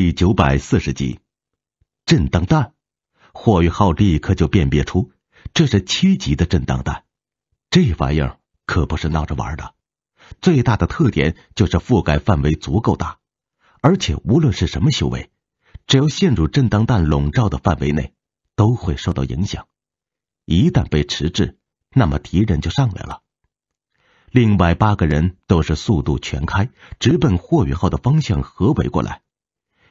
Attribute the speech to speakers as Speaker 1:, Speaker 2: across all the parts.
Speaker 1: 第九百四十集，震荡弹，霍宇浩立刻就辨别出这是七级的震荡弹。这玩意儿可不是闹着玩的。最大的特点就是覆盖范围足够大，而且无论是什么修为，只要陷入震荡弹笼罩的范围内，都会受到影响。一旦被迟滞，那么敌人就上来了。另外八个人都是速度全开，直奔霍宇浩的方向合围过来。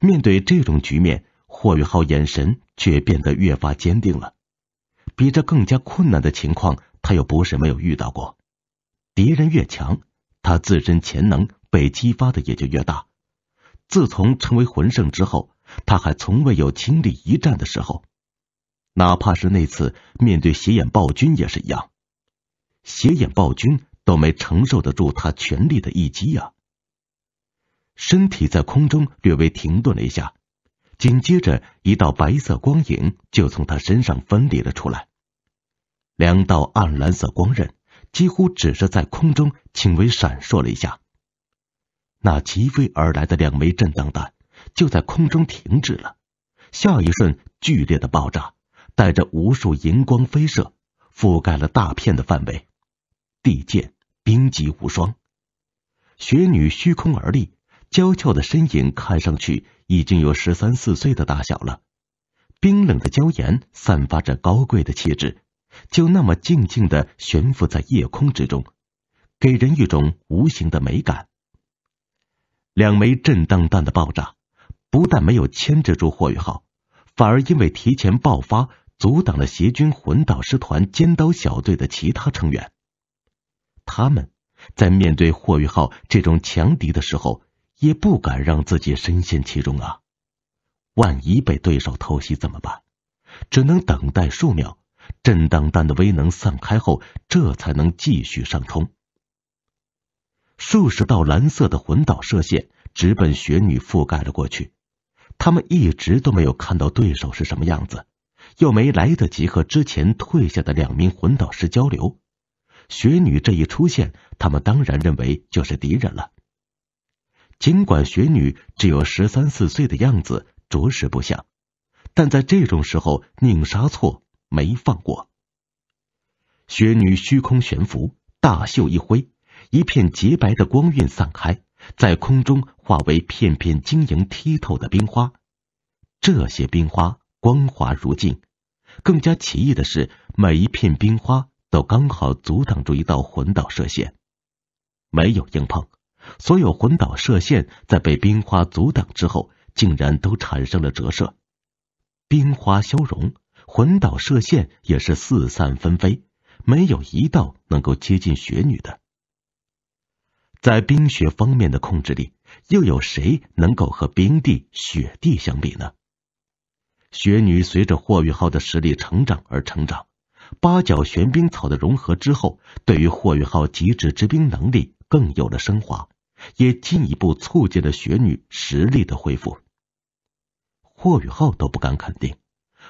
Speaker 1: 面对这种局面，霍宇浩眼神却变得越发坚定了。比这更加困难的情况，他又不是没有遇到过。敌人越强，他自身潜能被激发的也就越大。自从成为魂圣之后，他还从未有经历一战的时候。哪怕是那次面对邪眼暴君也是一样，邪眼暴君都没承受得住他全力的一击呀。身体在空中略微停顿了一下，紧接着一道白色光影就从他身上分离了出来，两道暗蓝色光刃几乎只是在空中轻微闪烁了一下。那齐飞而来的两枚震荡弹就在空中停止了，下一瞬剧烈的爆炸带着无数银光飞射，覆盖了大片的范围。地剑，冰极无双，雪女虚空而立。娇俏的身影看上去已经有十三四岁的大小了，冰冷的娇颜散发着高贵的气质，就那么静静的悬浮在夜空之中，给人一种无形的美感。两枚震荡弹的爆炸，不但没有牵制住霍宇浩，反而因为提前爆发，阻挡了邪军魂导师团尖刀小队的其他成员。他们在面对霍宇浩这种强敌的时候。也不敢让自己深陷其中啊！万一被对手偷袭怎么办？只能等待数秒，震荡弹的威能散开后，这才能继续上冲。数十道蓝色的魂导射线直奔雪女覆盖了过去。他们一直都没有看到对手是什么样子，又没来得及和之前退下的两名魂导师交流。雪女这一出现，他们当然认为就是敌人了。尽管雪女只有十三四岁的样子，着实不像，但在这种时候，宁杀错没放过。雪女虚空悬浮，大袖一挥，一片洁白的光晕散开，在空中化为片片晶莹剔透的冰花。这些冰花光滑如镜，更加奇异的是，每一片冰花都刚好阻挡住一道魂导射线，没有硬碰。所有魂导射线在被冰花阻挡之后，竟然都产生了折射。冰花消融，魂导射线也是四散纷飞，没有一道能够接近雪女的。在冰雪方面的控制力，又有谁能够和冰帝、雪帝相比呢？雪女随着霍雨浩的实力成长而成长，八角玄冰草的融合之后，对于霍雨浩极致之冰能力更有了升华。也进一步促进了雪女实力的恢复。霍雨浩都不敢肯定，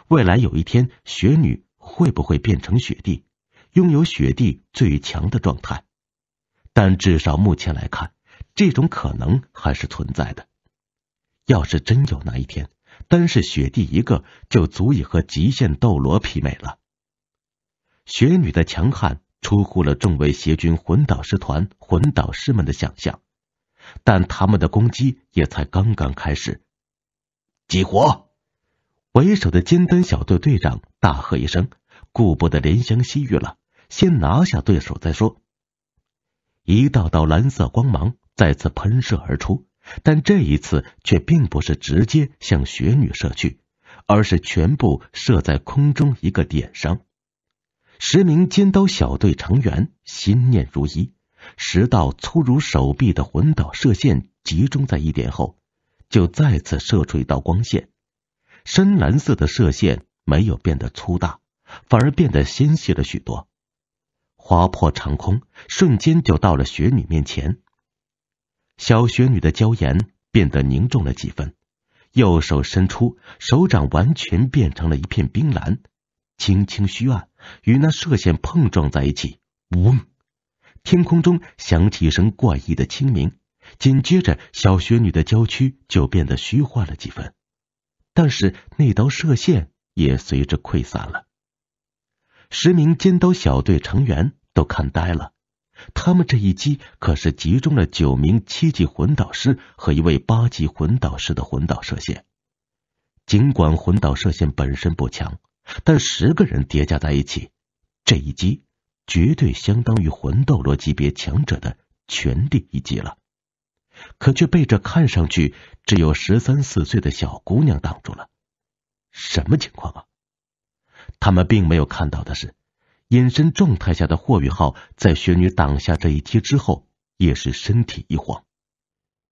Speaker 1: 未来有一天雪女会不会变成雪帝，拥有雪帝最强的状态？但至少目前来看，这种可能还是存在的。要是真有那一天，单是雪帝一个就足以和极限斗罗媲美了。雪女的强悍出乎了众位邪君魂导师团魂导师们的想象。但他们的攻击也才刚刚开始。激活，为首的尖端小队队长大喝一声，顾不得怜香惜玉了，先拿下对手再说。一道道蓝色光芒再次喷射而出，但这一次却并不是直接向雪女射去，而是全部射在空中一个点上。十名尖刀小队成员心念如一。十道粗如手臂的魂导射线集中在一点后，就再次射出一道光线。深蓝色的射线没有变得粗大，反而变得纤细了许多，划破长空，瞬间就到了雪女面前。小雪女的娇颜变得凝重了几分，右手伸出，手掌完全变成了一片冰蓝，轻轻虚按，与那射线碰撞在一起，嗡。天空中响起一声怪异的清明，紧接着，小雪女的娇躯就变得虚幻了几分，但是那道射线也随之溃散了。十名尖刀小队成员都看呆了，他们这一击可是集中了九名七级魂导师和一位八级魂导师的魂导射线。尽管魂导射线本身不强，但十个人叠加在一起，这一击。绝对相当于魂斗罗级别强者的全力一击了，可却被这看上去只有十三四岁的小姑娘挡住了。什么情况啊？他们并没有看到的是，隐身状态下的霍雨浩在雪女挡下这一击之后，也是身体一晃。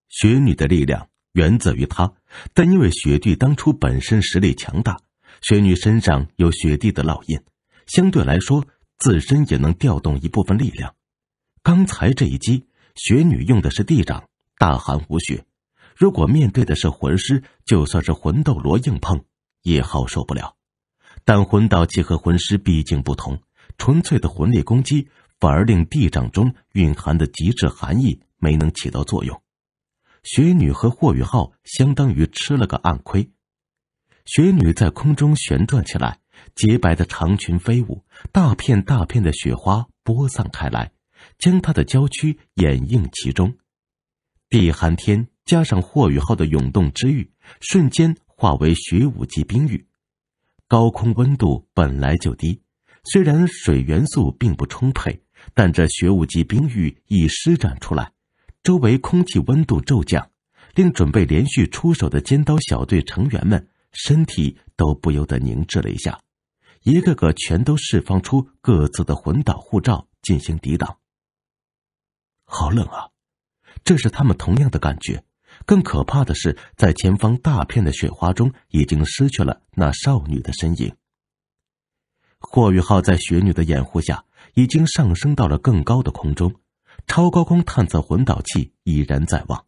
Speaker 1: 雪女的力量源自于他，但因为雪帝当初本身实力强大，雪女身上有雪帝的烙印，相对来说。自身也能调动一部分力量。刚才这一击，雪女用的是地掌，大寒无雪。如果面对的是魂师，就算是魂斗罗硬碰，也好受不了。但魂导器和魂师毕竟不同，纯粹的魂力攻击反而令地掌中蕴含的极致寒意没能起到作用。雪女和霍雨浩相当于吃了个暗亏。雪女在空中旋转起来。洁白的长裙飞舞，大片大片的雪花播散开来，将他的娇躯掩映其中。地寒天加上霍雨浩的涌动之欲，瞬间化为雪武级冰雨。高空温度本来就低，虽然水元素并不充沛，但这雪武级冰雨已施展出来，周围空气温度骤降，令准备连续出手的尖刀小队成员们身体都不由得凝滞了一下。一个个全都释放出各自的魂导护罩进行抵挡。好冷啊！这是他们同样的感觉。更可怕的是，在前方大片的雪花中，已经失去了那少女的身影。霍雨浩在雪女的掩护下，已经上升到了更高的空中，超高空探测魂导器已然在望。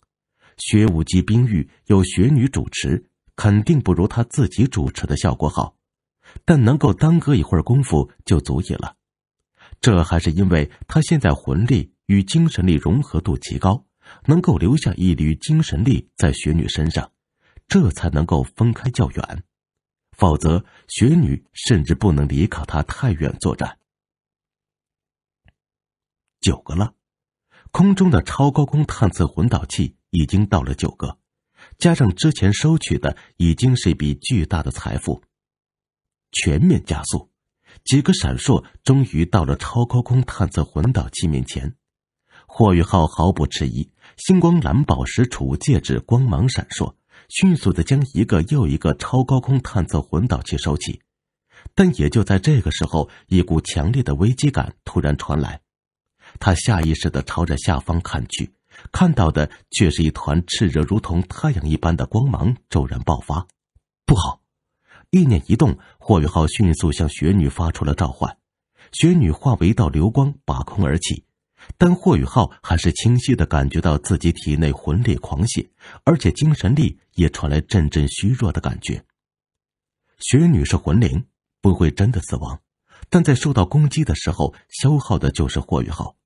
Speaker 1: 雪舞级冰域有雪女主持，肯定不如他自己主持的效果好。但能够耽搁一会儿功夫就足以了，这还是因为他现在魂力与精神力融合度极高，能够留下一缕精神力在雪女身上，这才能够分开较远，否则雪女甚至不能离开他太远作战。九个了，空中的超高空探测魂导器已经到了九个，加上之前收取的，已经是一笔巨大的财富。全面加速，几个闪烁，终于到了超高空探测混导器面前。霍宇浩毫不迟疑，星光蓝宝石储物戒指光芒闪烁，迅速的将一个又一个超高空探测混导器收起。但也就在这个时候，一股强烈的危机感突然传来，他下意识的朝着下方看去，看到的却是一团炽热如同太阳一般的光芒骤然爆发。不好！意念一动。霍雨浩迅速向雪女发出了召唤，雪女化为一道流光拔空而起，但霍雨浩还是清晰的感觉到自己体内魂力狂泻，而且精神力也传来阵阵虚弱的感觉。雪女是魂灵，不会真的死亡，但在受到攻击的时候，消耗的就是霍雨浩。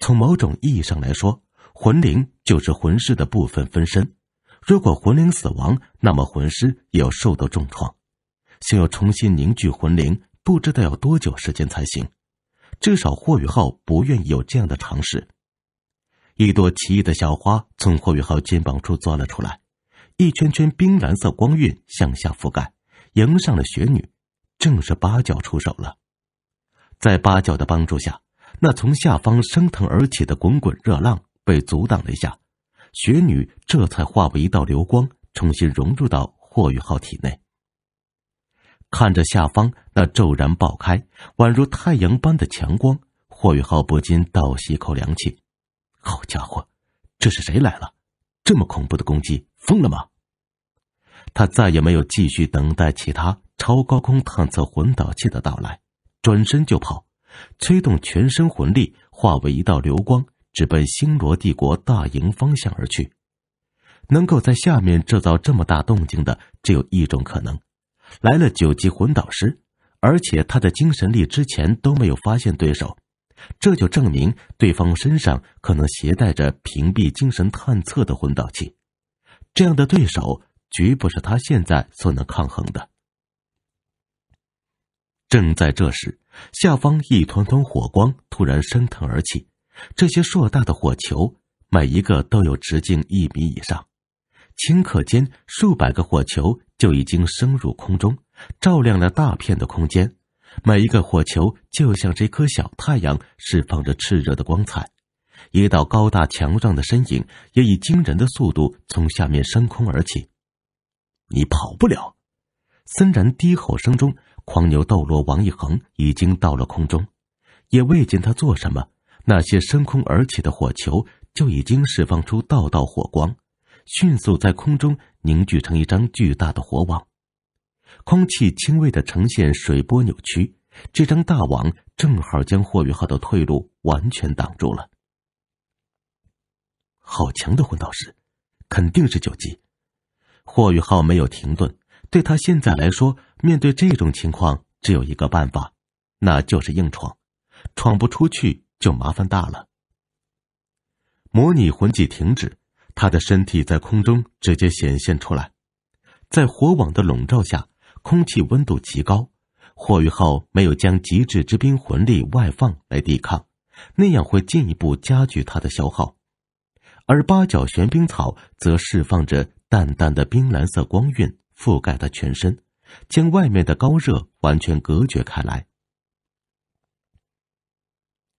Speaker 1: 从某种意义上来说，魂灵就是魂师的部分分身，如果魂灵死亡，那么魂师也要受到重创。想要重新凝聚魂灵，不知道要多久时间才行。至少霍雨浩不愿意有这样的尝试。一朵奇异的小花从霍雨浩肩膀处钻了出来，一圈圈冰蓝色光晕向下覆盖，迎上了雪女。正是八角出手了，在八角的帮助下，那从下方升腾而起的滚滚热浪被阻挡了一下，雪女这才化为一道流光，重新融入到霍雨浩体内。看着下方那骤然爆开、宛如太阳般的强光，霍雨浩不禁倒吸一口凉气。好家伙，这是谁来了？这么恐怖的攻击，疯了吗？他再也没有继续等待其他超高空探测魂导器的到来，转身就跑，催动全身魂力，化为一道流光，直奔星罗帝国大营方向而去。能够在下面制造这么大动静的，只有一种可能。来了九级魂导师，而且他的精神力之前都没有发现对手，这就证明对方身上可能携带着屏蔽精神探测的魂导器。这样的对手绝不是他现在所能抗衡的。正在这时，下方一团团火光突然升腾而起，这些硕大的火球，每一个都有直径一米以上。顷刻间，数百个火球就已经升入空中，照亮了大片的空间。每一个火球就像这颗小太阳，释放着炽热的光彩。一道高大强壮的身影也以惊人的速度从下面升空而起。你跑不了！森然低吼声中，狂牛斗罗王一恒已经到了空中，也未见他做什么，那些升空而起的火球就已经释放出道道火光。迅速在空中凝聚成一张巨大的火网，空气轻微的呈现水波扭曲。这张大网正好将霍雨浩的退路完全挡住了。好强的魂导师，肯定是九级。霍雨浩没有停顿，对他现在来说，面对这种情况只有一个办法，那就是硬闯。闯不出去就麻烦大了。模拟魂技停止。他的身体在空中直接显现出来，在火网的笼罩下，空气温度极高。霍雨浩没有将极致之冰魂力外放来抵抗，那样会进一步加剧他的消耗。而八角玄冰草则释放着淡淡的冰蓝色光晕，覆盖他全身，将外面的高热完全隔绝开来。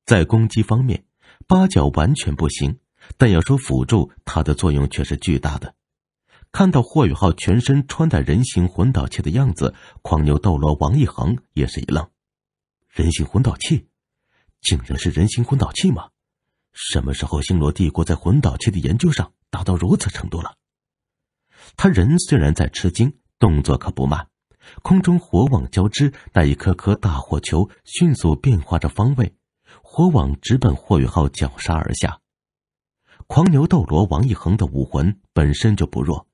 Speaker 1: 在攻击方面，八角完全不行。但要说辅助，它的作用却是巨大的。看到霍宇浩全身穿戴人形混导器的样子，狂牛斗罗王一恒也是一愣：“人形混导器，竟然是人形混导器吗？什么时候星罗帝国在混导器的研究上达到如此程度了？”他人虽然在吃惊，动作可不慢。空中火网交织，那一颗颗大火球迅速变化着方位，火网直奔霍宇浩绞杀而下。狂牛斗罗王一恒的武魂本身就不弱，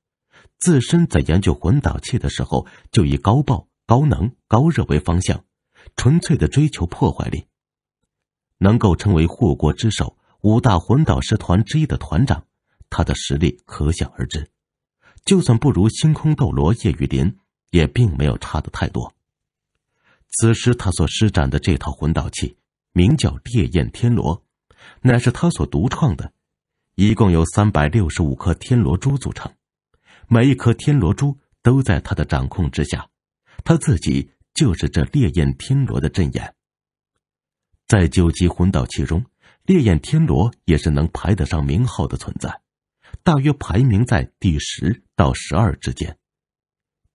Speaker 1: 自身在研究魂导器的时候就以高爆、高能、高热为方向，纯粹的追求破坏力。能够成为护国之首、五大魂导师团之一的团长，他的实力可想而知。就算不如星空斗罗叶雨林，也并没有差的太多。此时他所施展的这套魂导器，名叫烈焰天罗，乃是他所独创的。一共有三百六十五颗天罗珠组成，每一颗天罗珠都在他的掌控之下，他自己就是这烈焰天罗的阵眼。在九级魂导器中，烈焰天罗也是能排得上名号的存在，大约排名在第十到十二之间。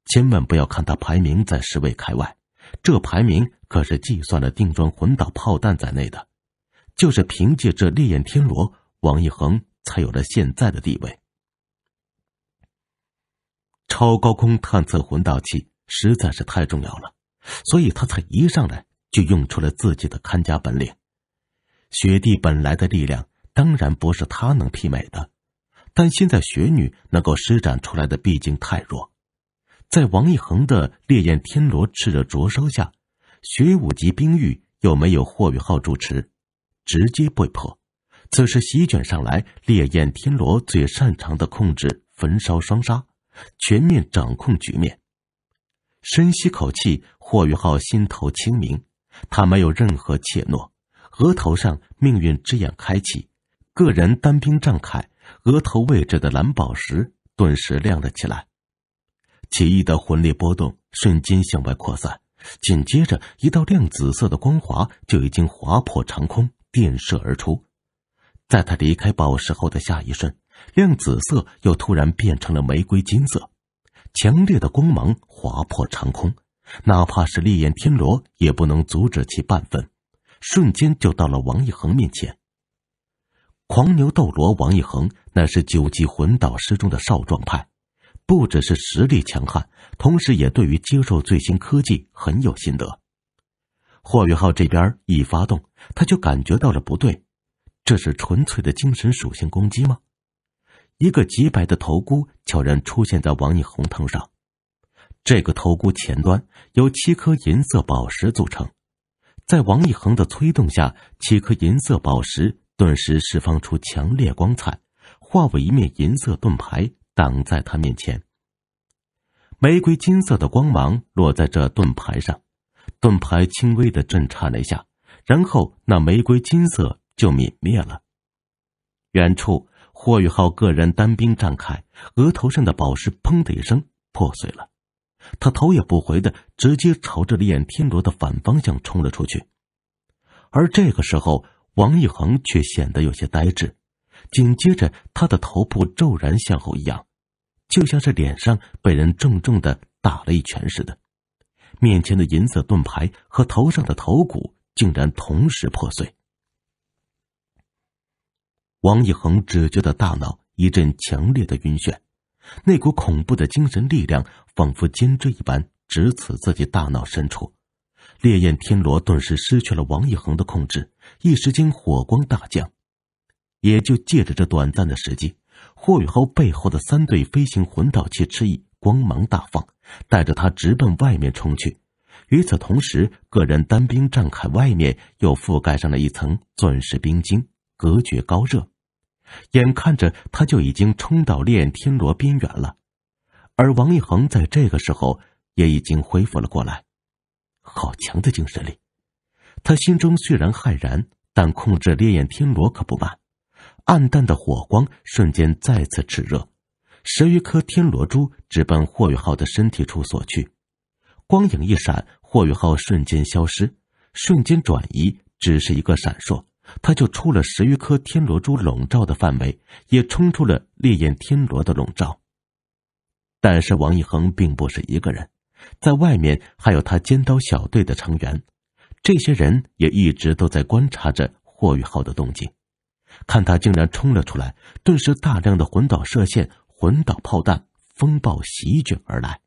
Speaker 1: 千万不要看它排名在十位开外，这排名可是计算了定装魂导炮弹在内的，就是凭借这烈焰天罗，王一恒。才有了现在的地位。超高空探测混导器实在是太重要了，所以他才一上来就用出了自己的看家本领。雪帝本来的力量当然不是他能媲美的，但现在雪女能够施展出来的毕竟太弱，在王一恒的烈焰天罗炽热灼烧下，雪五级冰玉又没有霍雨浩主持，直接被破。此时席卷上来，烈焰天罗最擅长的控制焚烧双杀，全面掌控局面。深吸口气，霍宇浩心头清明，他没有任何怯懦。额头上命运之眼开启，个人单兵战铠额头位置的蓝宝石顿时亮了起来。奇异的魂力波动瞬间向外扩散，紧接着一道亮紫色的光华就已经划破长空，电射而出。在他离开宝石后的下一瞬，亮紫色又突然变成了玫瑰金色，强烈的光芒划破长空，哪怕是烈焰天罗也不能阻止其半分，瞬间就到了王一恒面前。狂牛斗罗王一恒，乃是九级魂导师中的少壮派，不只是实力强悍，同时也对于接受最新科技很有心得。霍雨浩这边一发动，他就感觉到了不对。这是纯粹的精神属性攻击吗？一个洁白的头箍悄然出现在王一恒头上，这个头箍前端由七颗银色宝石组成，在王一恒的催动下，七颗银色宝石顿时释放出强烈光彩，化为一面银色盾牌挡在他面前。玫瑰金色的光芒落在这盾牌上，盾牌轻微的震颤了一下，然后那玫瑰金色。就泯灭了。远处，霍宇浩个人单兵站开，额头上的宝石“砰”的一声破碎了。他头也不回的直接朝着焰天罗的反方向冲了出去。而这个时候，王一恒却显得有些呆滞，紧接着，他的头部骤然向后一仰，就像是脸上被人重重的打了一拳似的。面前的银色盾牌和头上的头骨竟然同时破碎。王一恒只觉得大脑一阵强烈的晕眩，那股恐怖的精神力量仿佛尖锥一般直刺自己大脑深处。烈焰天罗顿时失去了王一恒的控制，一时间火光大降。也就借着这短暂的时机，霍雨浩背后的三对飞行魂导器翅翼光芒大放，带着他直奔外面冲去。与此同时，个人单兵战铠外面又覆盖上了一层钻石冰晶，隔绝高热。眼看着他就已经冲到烈焰天罗边缘了，而王一恒在这个时候也已经恢复了过来。好强的精神力！他心中虽然骇然，但控制烈焰天罗可不慢。暗淡的火光瞬间再次炽热，十余颗天罗珠直奔霍雨浩的身体处所去。光影一闪，霍雨浩瞬间消失，瞬间转移，只是一个闪烁。他就出了十余颗天罗珠笼罩的范围，也冲出了烈焰天罗的笼罩。但是王一恒并不是一个人，在外面还有他尖刀小队的成员，这些人也一直都在观察着霍雨浩的动静，看他竟然冲了出来，顿时大量的魂导射线、魂导炮弹、风暴席卷而来。